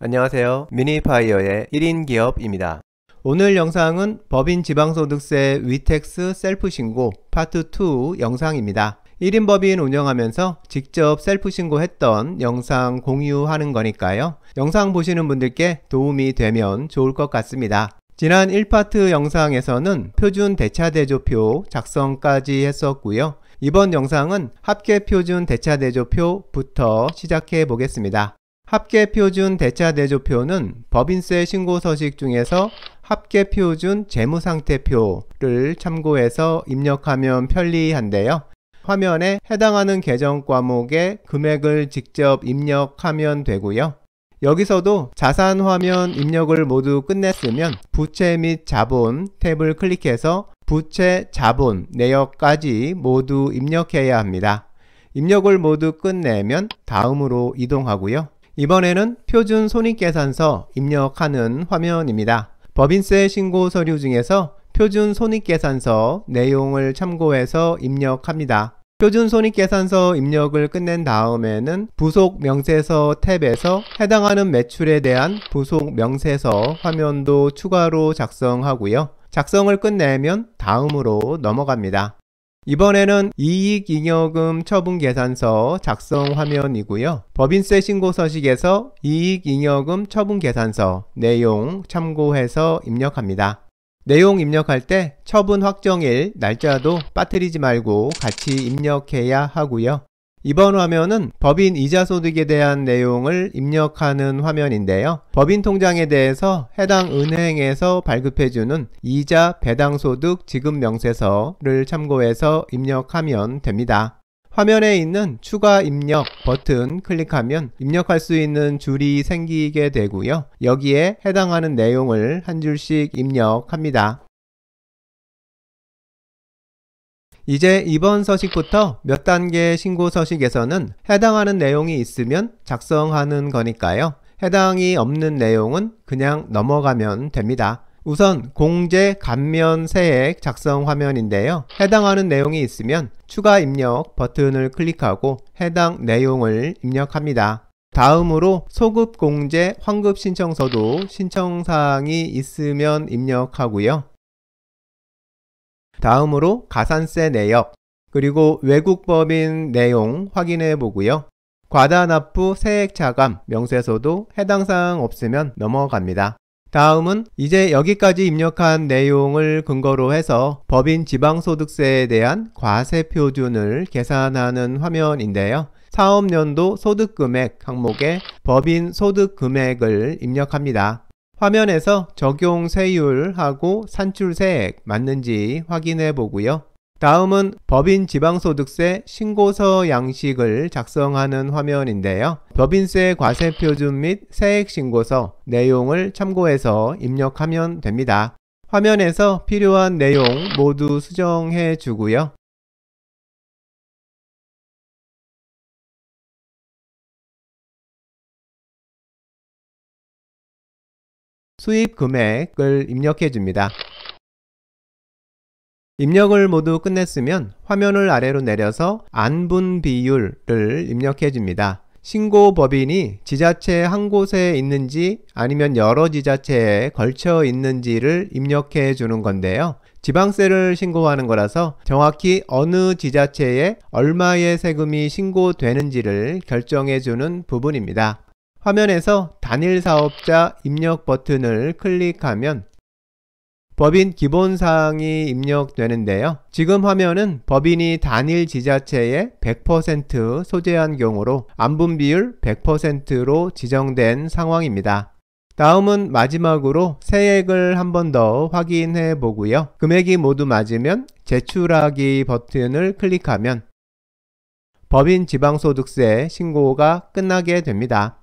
안녕하세요. 미니파이어의 1인 기업입니다. 오늘 영상은 법인 지방소득세 위텍스 셀프신고 파트 2 영상입니다. 1인 법인 운영하면서 직접 셀프 신고했던 영상 공유하는 거니까요. 영상 보시는 분들께 도움이 되면 좋을 것 같습니다. 지난 1파트 영상에서는 표준 대차대조표 작성까지 했었고요. 이번 영상은 합계표준 대차대조표부터 시작해 보겠습니다. 합계표준 대차대조표는 법인세 신고 서식 중에서 합계표준 재무상태표를 참고해서 입력하면 편리한데요. 화면에 해당하는 계정 과목에 금액을 직접 입력하면 되고요. 여기서도 자산 화면 입력을 모두 끝냈으면 부채 및 자본 탭을 클릭해서 부채, 자본, 내역까지 모두 입력해야 합니다. 입력을 모두 끝내면 다음으로 이동하고요. 이번에는 표준 손익계산서 입력하는 화면입니다. 법인세 신고 서류 중에서 표준 손익계산서 내용을 참고해서 입력합니다. 표준 손익계산서 입력을 끝낸 다음에는 부속 명세서 탭에서 해당하는 매출에 대한 부속 명세서 화면도 추가로 작성하고요. 작성을 끝내면 다음으로 넘어갑니다. 이번에는 이익잉여금 처분계산서 작성 화면이고요. 법인세 신고 서식에서 이익잉여금 처분계산서 내용 참고해서 입력합니다. 내용 입력할 때 처분 확정일 날짜도 빠뜨리지 말고 같이 입력해야 하고요. 이번 화면은 법인 이자소득에 대한 내용을 입력하는 화면인데요. 법인 통장에 대해서 해당 은행에서 발급해주는 이자 배당소득 지급명세서를 참고해서 입력하면 됩니다. 화면에 있는 추가 입력 버튼 클릭하면 입력할 수 있는 줄이 생기게 되고요. 여기에 해당하는 내용을 한 줄씩 입력합니다. 이제 이번 서식부터 몇 단계 신고 서식에서는 해당하는 내용이 있으면 작성하는 거니까요. 해당이 없는 내용은 그냥 넘어가면 됩니다. 우선 공제 감면 세액 작성 화면인데요. 해당하는 내용이 있으면 추가 입력 버튼을 클릭하고 해당 내용을 입력합니다. 다음으로 소급 공제 환급 신청서도 신청사항이 있으면 입력하고요. 다음으로 가산세 내역, 그리고 외국법인 내용 확인해 보고요. 과다 납부 세액 차감 명세서도 해당 사항 없으면 넘어갑니다. 다음은 이제 여기까지 입력한 내용을 근거로 해서 법인 지방소득세에 대한 과세 표준을 계산하는 화면인데요. 사업년도 소득금액 항목에 법인 소득금액을 입력합니다. 화면에서 적용 세율하고 산출세액 맞는지 확인해 보고요. 다음은 법인 지방소득세 신고서 양식을 작성하는 화면인데요. 법인세 과세표준 및 세액신고서 내용을 참고해서 입력하면 됩니다. 화면에서 필요한 내용 모두 수정해 주고요. 수입 금액을 입력해 줍니다. 입력을 모두 끝냈으면 화면을 아래로 내려서 안분 비율을 입력해 줍니다. 신고 법인이 지자체 한 곳에 있는지 아니면 여러 지자체에 걸쳐 있는지를 입력해 주는 건데요. 지방세를 신고하는 거라서 정확히 어느 지자체에 얼마의 세금이 신고되는지를 결정해 주는 부분입니다. 화면에서 단일 사업자 입력 버튼을 클릭하면 법인 기본사항이 입력되는데요. 지금 화면은 법인이 단일 지자체에100% 소재한 경우로 안분 비율 100%로 지정된 상황입니다. 다음은 마지막으로 세액을 한 번 더 확인해 보고요. 금액이 모두 맞으면 제출하기 버튼을 클릭하면 법인 지방소득세 신고가 끝나게 됩니다.